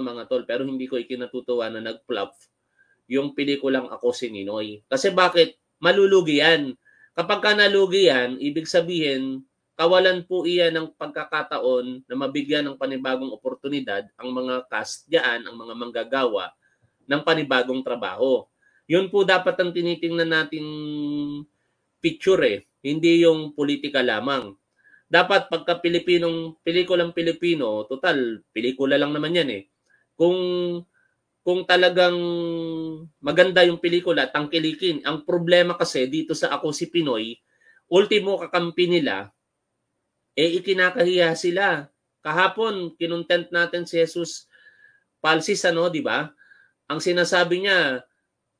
mga tol, pero hindi ko ikinatutuwa na nag-flop yung pelikulang Ako si Ninoy. Kasi bakit? Malulugi yan. Kapag ka nalugi yan, ibig sabihin, kawalan po iyan ng pagkakataon na mabigyan ng panibagong oportunidad ang mga cast dyan, ang mga manggagawa ng panibagong trabaho. Yun po dapat ang tinitingnan nating picture eh, hindi yung politika lamang dapat pagka Pilipinong pelikulang Pilipino, total pelikula lang naman 'yan eh kung kung talagang maganda yung pelikula, tangkilikin. Ang problema kasi dito sa Ako si Pinoy, ultimo kakampi nila, eh ikinakahiya sila. Kahapon, kinontent natin si Jesus Palsis, ano, di ba? Ang sinasabi niya,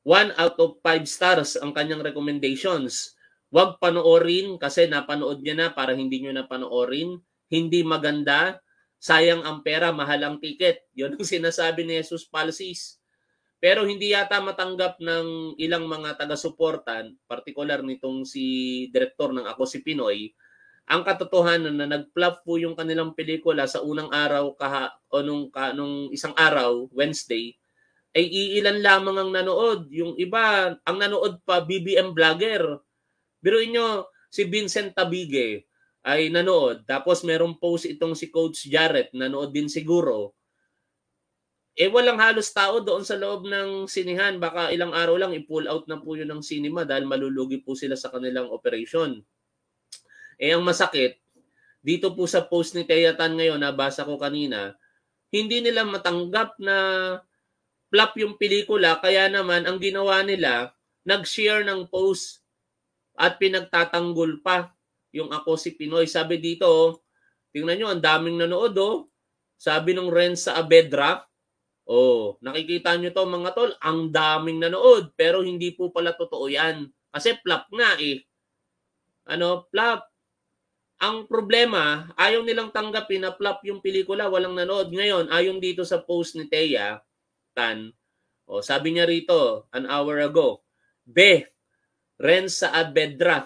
one out of five stars ang kanyang recommendations. Huwag panoorin kasi napanood niya na para hindi niyo na panoorin. Hindi maganda. Sayang ang pera, mahal ang tiket. Yun ang sinasabi ni Jesus Palsis. Pero hindi yata matanggap ng ilang mga taga-suportan, partikular nitong si direktor ng Ako Si Pinoy, ang katotohanan na nag-flop po yung kanilang pelikula sa unang araw kaha, o nung, ka, nung isang araw, Wednesday, ay iilan lamang ang nanood. Yung iba, ang nanood pa, BBM vlogger. Biruin nyo, si Vincent Tabige, ay nanood. Tapos merong post itong si Coach Jarrett, nanood din siguro. Eh walang halos tao doon sa loob ng sinihan. Baka ilang araw lang i-pull out na po yun ng cinema dahil malulugi po sila sa kanilang operation. Eh ang masakit, dito po sa post ni Teyatan ngayon, nabasa ko kanina, hindi nila matanggap na flop yung pelikula kaya naman ang ginawa nila nag-share ng post at pinagtatanggol pa yung Ako si Pinoy. Sabi dito, oh, tingnan nyo, ang daming nanood. Oh. Sabi ng Ren sa Abedra, oh, nakikita nyo to mga tol, ang daming nanood. Pero hindi po pala totoo yan. Kasi flop nga eh. Ano, flop. Ang problema, ayaw nilang tanggapin na flop yung pelikula, walang nanood. Ngayon, ayon dito sa post ni Thea Tan, oh, sabi niya rito, an hour ago, B, Ren sa Abedra,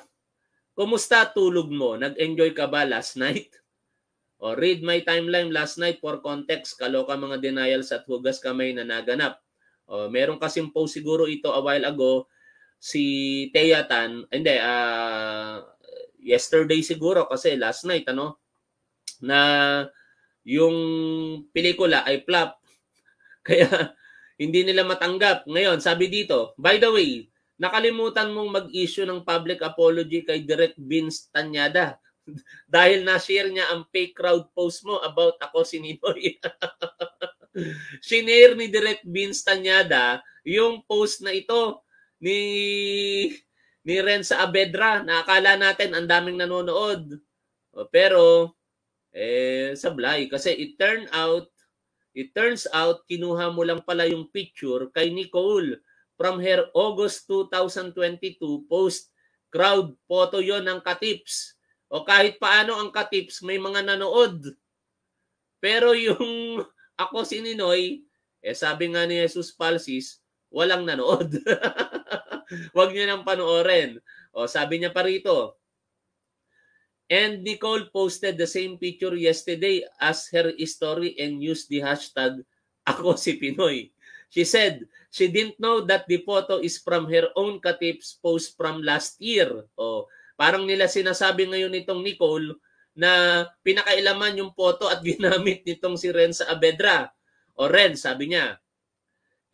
Kumusta tulog mo? Nag-enjoy ka ba last night? O read my timeline last night for context. Kaloka mga denials at hugas kamay na naganap. O, meron kasing post siguro ito a while ago si Thea Tan. Hindi, uh, yesterday siguro kasi last night ano na yung pelikula ay flop. Kaya hindi nila matanggap. Ngayon, sabi dito, by the way, nakalimutan mong mag-issue ng public apology kay Direct Vince Tanyada dahil na-share niya ang fake crowd post mo about ako si Ninoy. Shinare ni Direct Vince Tanyada yung post na ito ni ni Ren sa Abedra na akala natin ang daming nanonood. Pero eh sablay kasi it turned out it turns out kinuha mo lang pala yung picture kay Nicole from her August 2022 post. Crowd photo yon ng katips. O kahit paano ang katips, may mga nanood. Pero yung ako si Ninoy, eh sabi nga ni Jesus Palsis, walang nanood. Huwag niyo nang panoorin. O sabi niya pa rito, And Nicole posted the same picture yesterday as her story and used the hashtag ako si Pinoy. She said, She didn't know that the photo is from her own Katip's post from last year. O, oh, parang nila sinasabi ngayon nitong Nicole na pinakailaman yung photo at ginamit nitong si Ren sa Abedra. O Ren, sabi niya,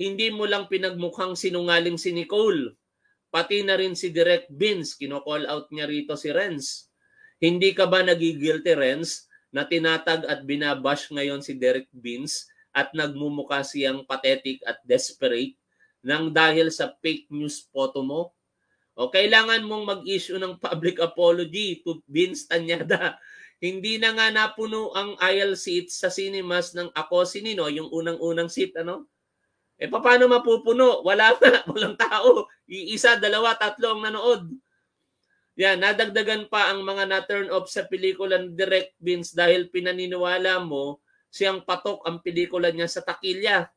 hindi mo lang pinagmukhang sinungaling si Nicole. Pati na rin si Direct Vince, kino-call out niya rito si Renz. Hindi ka ba nagigilty, Renz, na tinatag at binabash ngayon si Derek Vince at nagmumukha siyang pathetic at desperate nang dahil sa fake news photo mo? O kailangan mong mag-issue ng public apology to Vince Tanyada. Hindi na nga napuno ang aisle seats sa cinemas ng ako si Nino, yung unang-unang seat, ano? Eh paano mapupuno? Wala na, walang tao. Iisa, dalawa, tatlo ang nanood. Yan, nadagdagan pa ang mga na-turn off sa pelikula ng Direct Vince dahil pinaniniwala mo siyang patok ang pelikula niya sa takilya.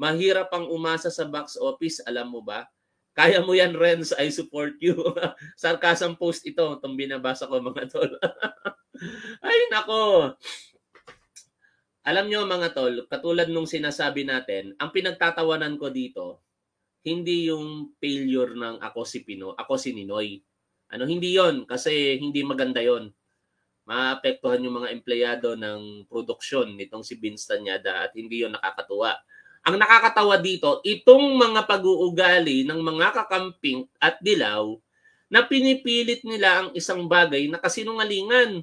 Mahirap ang umasa sa box office, alam mo ba? Kaya mo yan, Renz. I support you. Sarcasm post ito. Itong binabasa ko, mga tol. Ay, nako. Alam nyo, mga tol, katulad nung sinasabi natin, ang pinagtatawanan ko dito, hindi yung failure ng ako si Pino, ako si Ninoy. Ano, hindi yon kasi hindi maganda yon maapektuhan yung mga empleyado ng produksyon nitong si Vince Tanyada at hindi yon nakakatuwa. Ang nakakatawa dito, itong mga pag-uugali ng mga kakamping at dilaw na pinipilit nila ang isang bagay na kasinungalingan.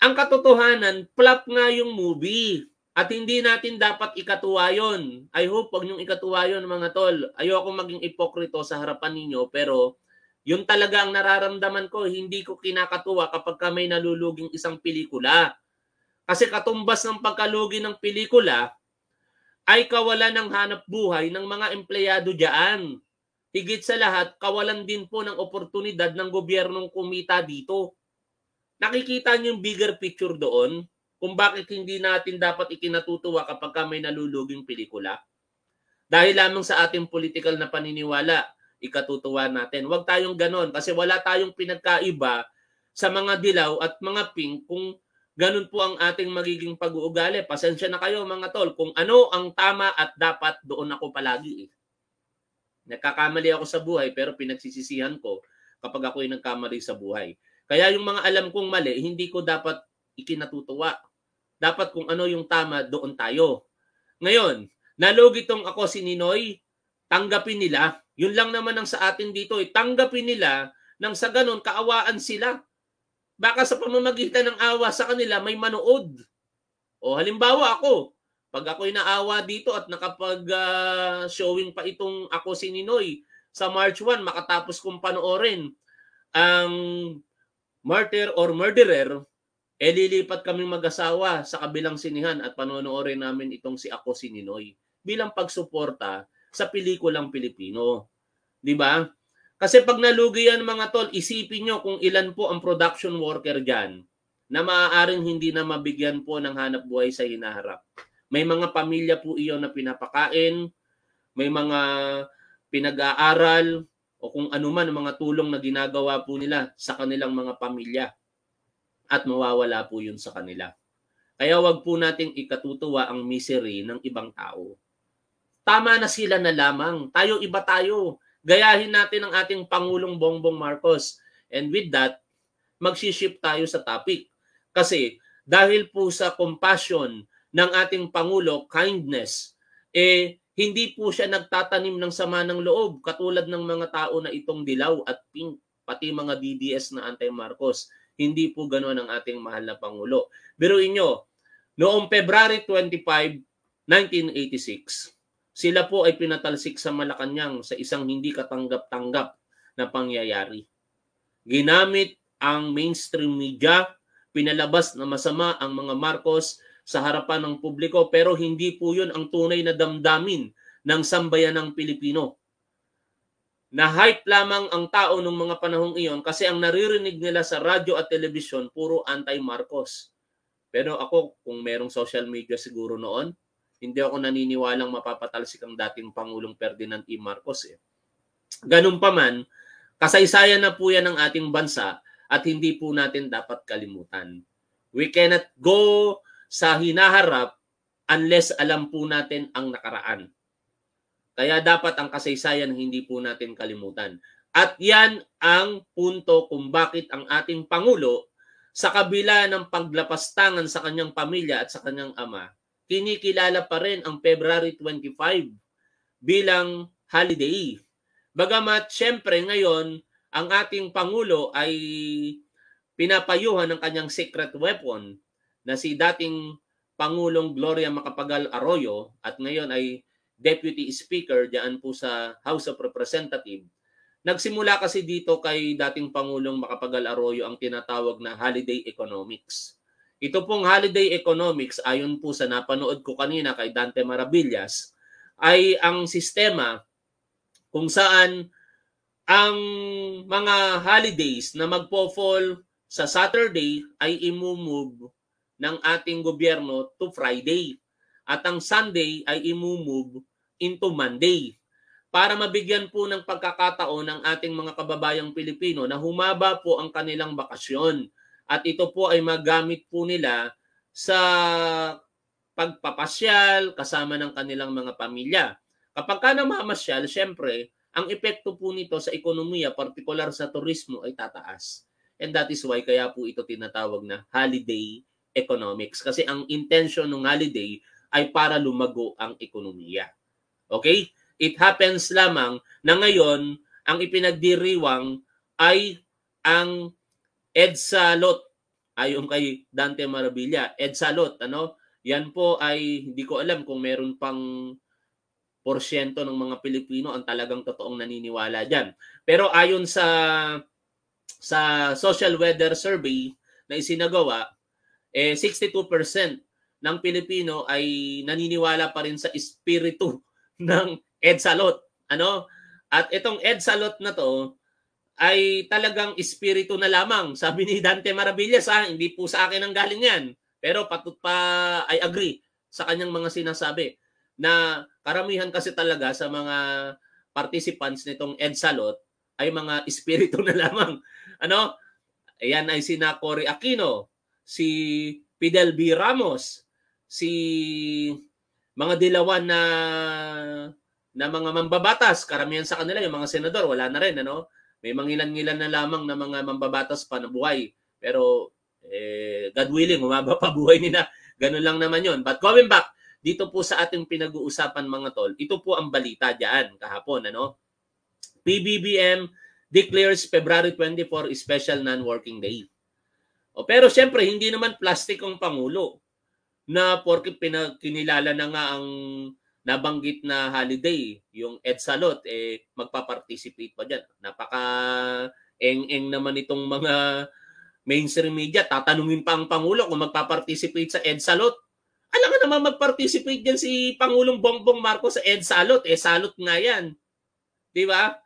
Ang katotohanan, flop nga yung movie. At hindi natin dapat ikatuwa yon. I hope wag niyong ikatuwa yon mga tol. Ayoko maging ipokrito sa harapan ninyo pero yung talaga ang nararamdaman ko, hindi ko kinakatuwa kapag may naluluging isang pelikula. Kasi katumbas ng pagkalugi ng pelikula ay kawalan ng hanap buhay ng mga empleyado diyan. Higit sa lahat, kawalan din po ng oportunidad ng gobyernong kumita dito. Nakikita niyo yung bigger picture doon kung bakit hindi natin dapat ikinatutuwa kapag may naluluging pelikula. Dahil lamang sa ating political na paniniwala ikatutuwa natin. Huwag tayong ganon kasi wala tayong pinagkaiba sa mga dilaw at mga pink kung ganun po ang ating magiging pag-uugali. Pasensya na kayo mga tol kung ano ang tama at dapat doon ako palagi. Eh. Nagkakamali ako sa buhay pero pinagsisisihan ko kapag ako'y nagkamali sa buhay. Kaya yung mga alam kong mali, hindi ko dapat ikinatutuwa. Dapat kung ano yung tama, doon tayo. Ngayon, nalugitong ako si Ninoy, tanggapin nila yun lang naman ang sa atin dito. Eh. Tanggapin nila nang sa ganun kaawaan sila. Baka sa pamamagitan ng awa sa kanila may manood. O halimbawa ako, pag ako naawa dito at nakapag-showing ah, uh, pa itong ako si Ninoy sa March 1, makatapos kong panoorin ang martyr or murderer, eh lilipat kaming mag-asawa sa kabilang sinihan at panonoorin namin itong si ako si Ninoy bilang pagsuporta sa pelikulang Pilipino. Di ba? Kasi pag nalugi yan mga tol, isipin nyo kung ilan po ang production worker dyan na maaaring hindi na mabigyan po ng hanap buhay sa hinaharap. May mga pamilya po iyon na pinapakain, may mga pinag-aaral, o kung ano man mga tulong na ginagawa po nila sa kanilang mga pamilya. At mawawala po yun sa kanila. Kaya wag po nating ikatutuwa ang misery ng ibang tao. Tama na sila na lamang. Tayo iba tayo gayahin natin ang ating Pangulong Bongbong Marcos. And with that, magsishift tayo sa topic. Kasi dahil po sa compassion ng ating Pangulo, kindness, eh hindi po siya nagtatanim ng sama ng loob katulad ng mga tao na itong dilaw at pink, pati mga DDS na anti-Marcos. Hindi po ganoon ang ating mahal na Pangulo. Pero inyo, noong February 25, 1986, sila po ay pinatalsik sa Malacanang sa isang hindi katanggap-tanggap na pangyayari. Ginamit ang mainstream media, pinalabas na masama ang mga Marcos sa harapan ng publiko pero hindi po yun ang tunay na damdamin ng sambayan ng Pilipino. Na-hype lamang ang tao nung mga panahong iyon kasi ang naririnig nila sa radyo at telebisyon puro anti-Marcos. Pero ako, kung merong social media siguro noon, hindi ako naniniwalang mapapatalsik ang dating Pangulong Ferdinand E. Marcos. Eh. Ganun pa man, kasaysayan na po yan ng ating bansa at hindi po natin dapat kalimutan. We cannot go sa hinaharap unless alam po natin ang nakaraan. Kaya dapat ang kasaysayan hindi po natin kalimutan. At yan ang punto kung bakit ang ating Pangulo sa kabila ng paglapastangan sa kanyang pamilya at sa kanyang ama, kinikilala pa rin ang February 25 bilang holiday. Bagamat siyempre ngayon, ang ating Pangulo ay pinapayuhan ng kanyang secret weapon na si dating Pangulong Gloria Macapagal Arroyo at ngayon ay Deputy Speaker diyan po sa House of Representatives. Nagsimula kasi dito kay dating Pangulong Macapagal Arroyo ang tinatawag na holiday economics. Ito pong holiday economics, ayon po sa napanood ko kanina kay Dante Maravillas, ay ang sistema kung saan ang mga holidays na magpo-fall sa Saturday ay imumove ng ating gobyerno to Friday. At ang Sunday ay imumove into Monday para mabigyan po ng pagkakataon ng ating mga kababayang Pilipino na humaba po ang kanilang bakasyon at ito po ay magamit po nila sa pagpapasyal kasama ng kanilang mga pamilya. Kapag ka namamasyal, syempre, ang epekto po nito sa ekonomiya, partikular sa turismo, ay tataas. And that is why kaya po ito tinatawag na holiday economics. Kasi ang intention ng holiday ay para lumago ang ekonomiya. Okay? It happens lamang na ngayon, ang ipinagdiriwang ay ang Ed Salot, ayon kay Dante Maravilla. Ed Salot, ano? Yan po ay hindi ko alam kung meron pang porsyento ng mga Pilipino ang talagang totoong naniniwala diyan. Pero ayon sa sa Social Weather Survey na isinagawa, eh 62% ng Pilipino ay naniniwala pa rin sa espiritu ng Ed Salot. Ano? At itong Ed Salot na to, ay talagang espiritu na lamang. Sabi ni Dante Maravillas, ah, hindi po sa akin ang galing yan. Pero patut pa, I agree sa kanyang mga sinasabi na karamihan kasi talaga sa mga participants nitong EDSALOT ay mga espiritu na lamang. Ano? Ayan ay sina Cory Aquino, si Fidel B. Ramos, si mga dilawan na na mga mambabatas, karamihan sa kanila yung mga senador, wala na rin ano. May mangilan-ngilan na lamang na mga mambabatas pa na buhay. Pero eh, God willing, humaba pa buhay nila. Ganun lang naman yon. But coming back, dito po sa ating pinag-uusapan mga tol, ito po ang balita dyan kahapon. Ano? PBBM declares February 24 special non-working day. O, pero siyempre, hindi naman plastic ang Pangulo na porke pinakilala na nga ang nabanggit na holiday, yung Ed Salot, eh, magpa-participate pa diyan. Napaka eng-eng naman itong mga mainstream media. Tatanungin pa ang Pangulo kung magpa-participate sa Ed Salot. Alam nga naman mag-participate dyan si Pangulong Bongbong Marcos sa Ed Salot. Eh, salot nga yan. Di ba?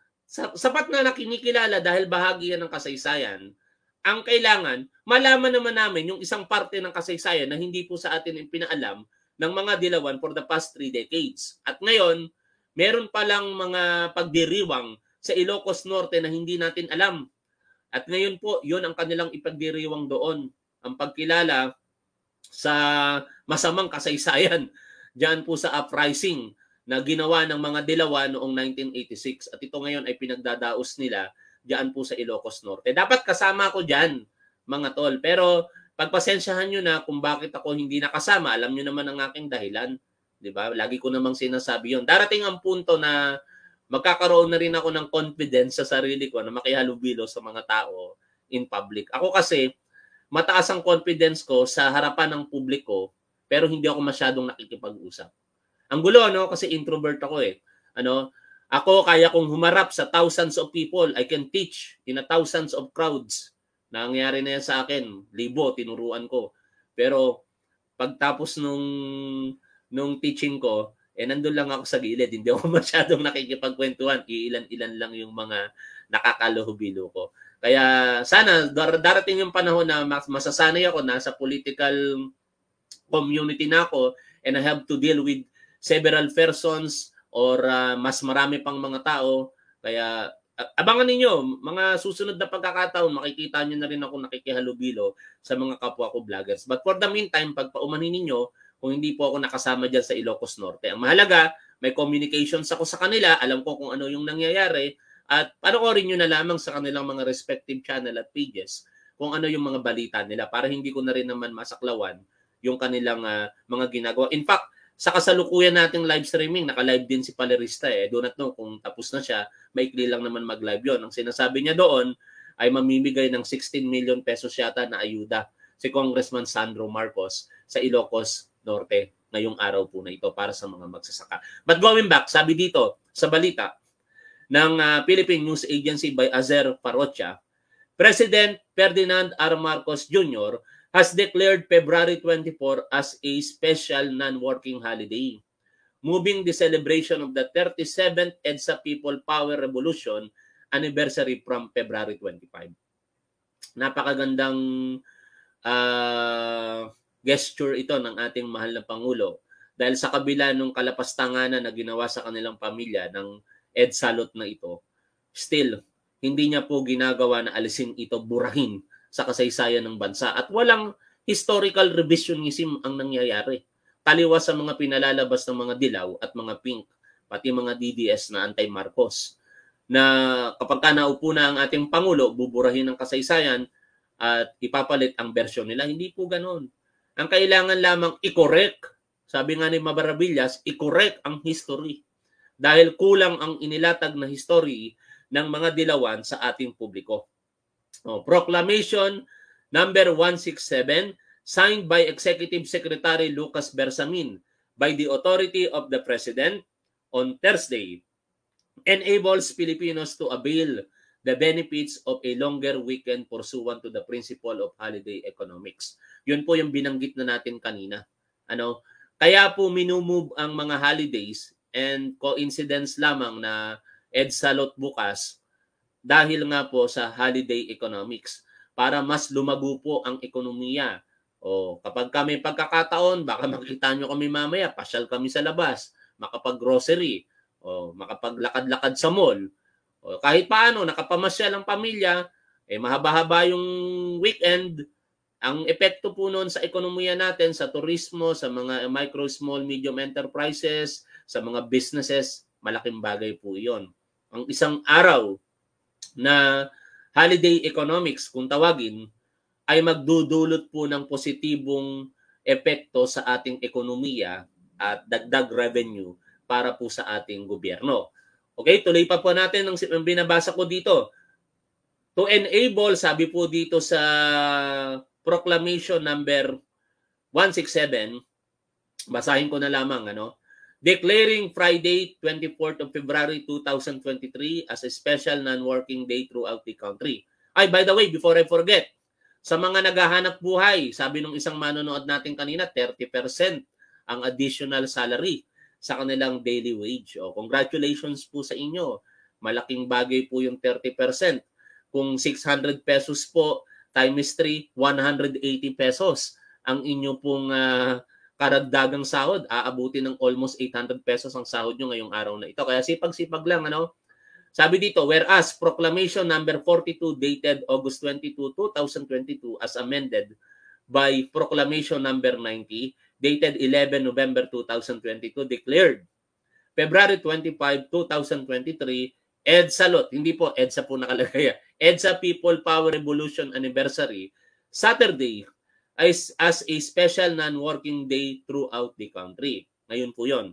Sapat na nakinikilala dahil bahagi yan ng kasaysayan. Ang kailangan, malaman naman namin yung isang parte ng kasaysayan na hindi po sa atin pinaalam ng mga dilawan for the past three decades. At ngayon, meron palang mga pagdiriwang sa Ilocos Norte na hindi natin alam. At ngayon po, yon ang kanilang ipagdiriwang doon, ang pagkilala sa masamang kasaysayan diyan po sa uprising na ginawa ng mga dilawa noong 1986 at ito ngayon ay pinagdadaos nila diyan po sa Ilocos Norte. Dapat kasama ko diyan mga tol pero Pagpasensyahan nyo na kung bakit ako hindi nakasama. Alam nyo naman ang aking dahilan. Di ba? Lagi ko namang sinasabi yon. Darating ang punto na magkakaroon na rin ako ng confidence sa sarili ko na makihalubilo sa mga tao in public. Ako kasi, mataas ang confidence ko sa harapan ng publiko, pero hindi ako masyadong nakikipag-usap. Ang gulo, ano? Kasi introvert ako eh. Ano? Ako, kaya kong humarap sa thousands of people. I can teach in a thousands of crowds. Nangyari na yan sa akin. Libo, tinuruan ko. Pero pagtapos nung, nung teaching ko, eh nandun lang ako sa gilid. Hindi ako masyadong nakikipagkwentuhan. Iilan-ilan lang yung mga nakakaluhubilo ko. Kaya sana darating yung panahon na masasanay ako na sa political community na ako and I have to deal with several persons or uh, mas marami pang mga tao. Kaya abangan ninyo, mga susunod na pagkakataon, makikita nyo na rin ako nakikihalubilo sa mga kapwa ko vloggers. But for the meantime, pag paumanin ninyo, kung hindi po ako nakasama dyan sa Ilocos Norte. Ang mahalaga, may communications ako sa kanila, alam ko kung ano yung nangyayari, at panoorin nyo na lamang sa kanilang mga respective channel at pages kung ano yung mga balita nila para hindi ko na rin naman masaklawan yung kanilang uh, mga ginagawa. In fact, sa kasalukuyan nating live streaming, naka-live din si Palerista eh. Do not know kung tapos na siya, maikli lang naman mag-live yon. Ang sinasabi niya doon ay mamimigay ng 16 million pesos yata na ayuda si Congressman Sandro Marcos sa Ilocos Norte ngayong araw po na ito para sa mga magsasaka. But going back, sabi dito sa balita ng uh, Philippine News Agency by Azer Parocha, President Ferdinand R. Marcos Jr has declared February 24 as a special non-working holiday, moving the celebration of the 37th EDSA People Power Revolution anniversary from February 25. Napakagandang uh, gesture ito ng ating mahal na Pangulo dahil sa kabila ng kalapastanganan na ginawa sa kanilang pamilya ng Ed Salot na ito, still, hindi niya po ginagawa na alisin ito, burahin sa kasaysayan ng bansa at walang historical revisionism ang nangyayari. Taliwas sa mga pinalalabas ng mga dilaw at mga pink, pati mga DDS na anti-Marcos, na kapag ka naupo na ang ating Pangulo, buburahin ang kasaysayan at ipapalit ang version nila. Hindi po ganoon. Ang kailangan lamang i-correct, sabi nga ni Mabarabillas, i-correct ang history dahil kulang ang inilatag na history ng mga dilawan sa ating publiko. Oh, proclamation number 167 signed by Executive Secretary Lucas Bersamin by the authority of the President on Thursday enables Filipinos to avail the benefits of a longer weekend pursuant to the principle of holiday economics. Yun po yung binanggit na natin kanina. Ano? Kaya po minumove ang mga holidays and coincidence lamang na EDSA lot bukas dahil nga po sa holiday economics para mas lumago po ang ekonomiya. O kapag kami pagkakataon, baka makita nyo kami mamaya, pasyal kami sa labas, makapag-grocery, o makapaglakad-lakad sa mall. O kahit paano, nakapamasyal ang pamilya, eh mahaba-haba yung weekend, ang epekto po noon sa ekonomiya natin, sa turismo, sa mga micro, small, medium enterprises, sa mga businesses, malaking bagay po yon. Ang isang araw na holiday economics kung tawagin ay magdudulot po ng positibong epekto sa ating ekonomiya at dagdag revenue para po sa ating gobyerno. Okay, tuloy pa po natin ng binabasa ko dito. To enable, sabi po dito sa proclamation number 167, basahin ko na lamang ano declaring Friday, 24th of February 2023 as a special non-working day throughout the country. Ay, by the way, before I forget, sa mga naghahanap buhay, sabi nung isang manonood natin kanina, 30% ang additional salary sa kanilang daily wage. O, oh, congratulations po sa inyo. Malaking bagay po yung 30%. Kung 600 pesos po, times 3, 180 pesos ang inyo pong uh, karagdagang sahod, aabuti ng almost 800 pesos ang sahod nyo ngayong araw na ito. Kaya sipag-sipag lang, ano? Sabi dito, whereas Proclamation number 42 dated August 22, 2022 as amended by Proclamation number 90 dated 11 November 2022 declared February 25, 2023 EDSA lot, hindi po EDSA po nakalagay. Ah. EDSA People Power Revolution Anniversary Saturday, as, as a special non-working day throughout the country. Ngayon po yon.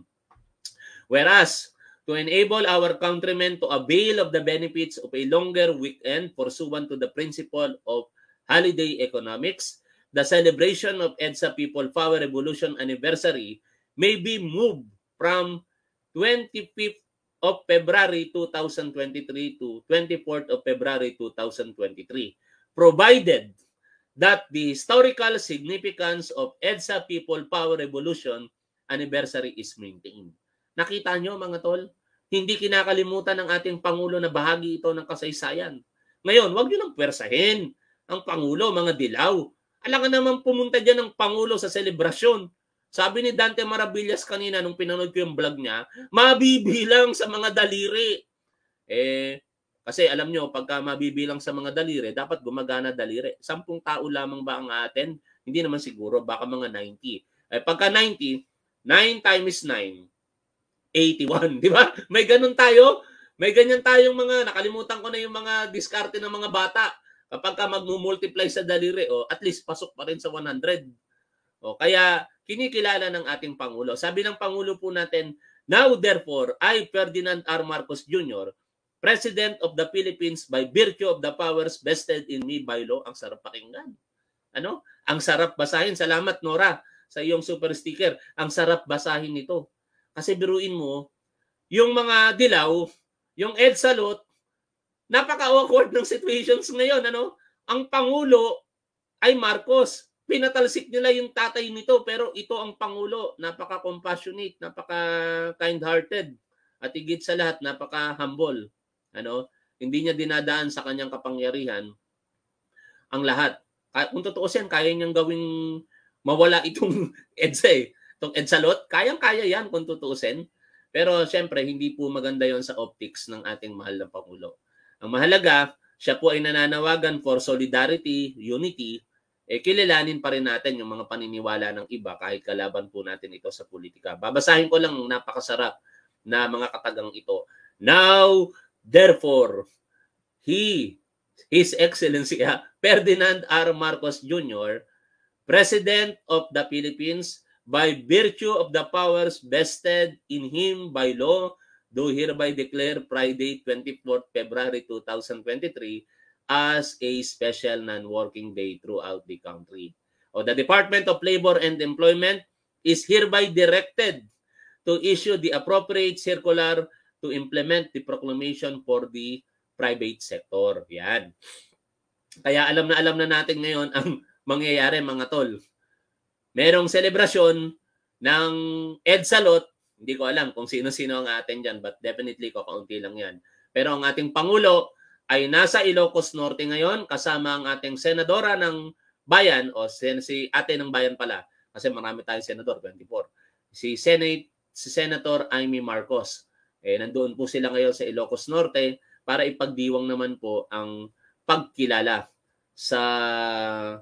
Whereas, to enable our countrymen to avail of the benefits of a longer weekend pursuant to the principle of holiday economics, the celebration of EDSA People Power Revolution anniversary may be moved from 25th of February 2023 to 24th of February 2023, provided that the historical significance of EDSA People Power Revolution anniversary is maintained. Nakita nyo mga tol, hindi kinakalimutan ng ating Pangulo na bahagi ito ng kasaysayan. Ngayon, wag nyo nang pwersahin ang Pangulo, mga dilaw. Alangan naman pumunta dyan ng Pangulo sa selebrasyon. Sabi ni Dante Maravillas kanina nung pinanood ko yung vlog niya, mabibilang sa mga daliri. Eh, kasi alam nyo, pagka mabibilang sa mga daliri, dapat gumagana daliri. Sampung tao lamang ba ang attend? Hindi naman siguro, baka mga 90. Eh, pagka 90, 9 times 9, 81, di ba? May ganun tayo. May ganyan tayong mga, nakalimutan ko na yung mga diskarte ng mga bata. Kapag ka mag-multiply sa daliri, oh, at least pasok pa rin sa 100. Oh, kaya kinikilala ng ating Pangulo. Sabi ng Pangulo po natin, Now therefore, I, Ferdinand R. Marcos Jr., President of the Philippines by virtue of the powers vested in me by law. Ang sarap pakinggan. Ano? Ang sarap basahin. Salamat Nora sa iyong super sticker. Ang sarap basahin ito. Kasi biruin mo, yung mga dilaw, yung Ed Salot, napaka-awkward ng situations ngayon. Ano? Ang Pangulo ay Marcos. Pinatalsik nila yung tatay nito pero ito ang Pangulo. Napaka-compassionate, napaka-kind-hearted at higit sa lahat, napaka-humble. Ano? Hindi niya dinadaan sa kanyang kapangyarihan ang lahat. Kung totoo yan, kaya niyang gawing mawala itong EDSA eh. Itong EDSA lot, kayang-kaya yan kung tutuusin. Pero siyempre, hindi po maganda yon sa optics ng ating mahal na Pangulo. Ang mahalaga, siya po ay nananawagan for solidarity, unity, eh kilalanin pa rin natin yung mga paniniwala ng iba kahit kalaban po natin ito sa politika. Babasahin ko lang napakasarap na mga katagang ito. Now, Therefore, he, His Excellency ah, Ferdinand R. Marcos Jr., President of the Philippines, by virtue of the powers vested in him by law, do hereby declare Friday, 24 February 2023 as a special non-working day throughout the country. Or the Department of Labor and Employment is hereby directed to issue the appropriate circular to implement the proclamation for the private sector. Yan. Kaya alam na alam na natin ngayon ang mangyayari mga tol. Merong selebrasyon ng EDSA lot. Hindi ko alam kung sino-sino ang atin dyan but definitely ko kaunti lang yan. Pero ang ating Pangulo ay nasa Ilocos Norte ngayon kasama ang ating senadora ng bayan o sen si ate ng bayan pala kasi marami tayong senador 24 si Senate si Senator Amy Marcos eh, nandoon po sila ngayon sa Ilocos Norte para ipagdiwang naman po ang pagkilala sa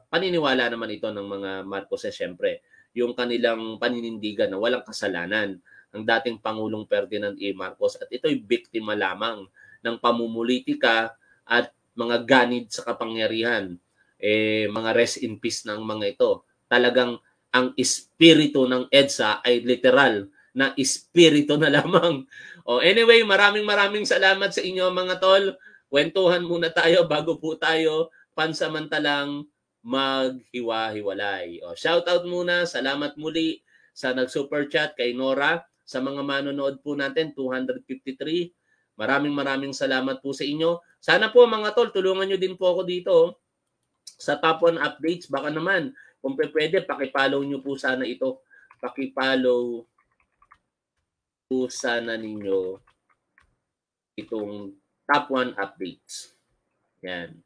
paniniwala naman ito ng mga Marcos eh, syempre yung kanilang paninindigan na walang kasalanan ang dating Pangulong Ferdinand E. Marcos at ito'y biktima lamang ng pamumulitika at mga ganid sa kapangyarihan eh mga rest in peace ng mga ito talagang ang espiritu ng EDSA ay literal na espiritu na lamang. Oh, anyway, maraming maraming salamat sa inyo mga tol. Kwentuhan muna tayo bago po tayo pansamantalang maghiwa-hiwalay. Oh, shout out muna, salamat muli sa nag-super chat kay Nora sa mga manonood po natin 253. Maraming maraming salamat po sa inyo. Sana po mga tol, tulungan niyo din po ako dito oh. sa top 1 updates. Baka naman, kung pwede, paki-follow niyo po sana ito. Paki-follow sana ninyo itong top 1 updates. Yan.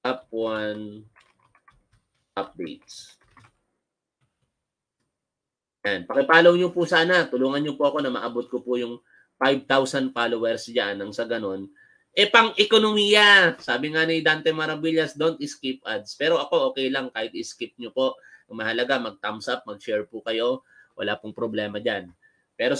Top 1 updates. Yan. Pakipollow nyo po sana. Tulungan nyo po ako na maabot ko po yung 5,000 followers dyan. Nang sa ganun, eh pang ekonomiya. Sabi nga ni Dante Maravillas, don't skip ads. Pero ako okay lang kahit skip nyo po. Ang mahalaga mag thumbs up, mag share po kayo. Wala pong problema dyan. Pero